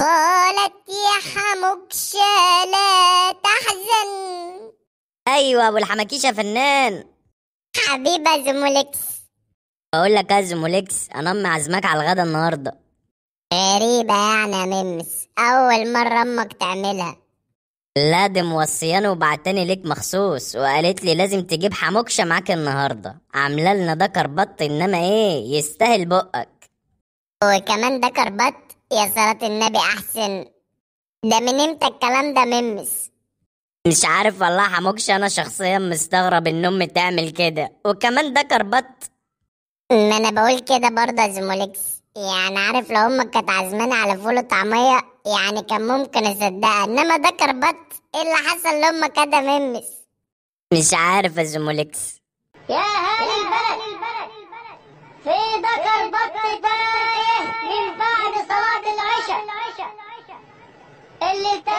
قالت يا حمكشة لا تحزن أيوة أبو الحمكيشة فنان حبيبة زمولكس أقول لك يا زمولكس أنا أمي عزمك على الغدا النهاردة غريبة يعني يا ممس أول مرة أمك تعملها لا دي موصياني وبعتني ليك مخصوص وقالت لي لازم تجيب حموكشة معاك النهاردة عاملة لنا ده كربط إنما إيه يستاهل بقك وكمان ده كربط يا صلاة النبي أحسن ده من امتى الكلام ده ممس مش عارف والله حموكش أنا شخصيا مستغرب إن أمي تعمل كده وكمان ده كربت ما أنا بقول كده برضه يا زمولكس يعني عارف لو أمك كانت عزمانة على فول وطعمية يعني كان ممكن أصدقها إنما ده كربت إيه اللي حصل لأمك كده ممس مش عارف يا زمولكس يا هل البلد في ده كربت le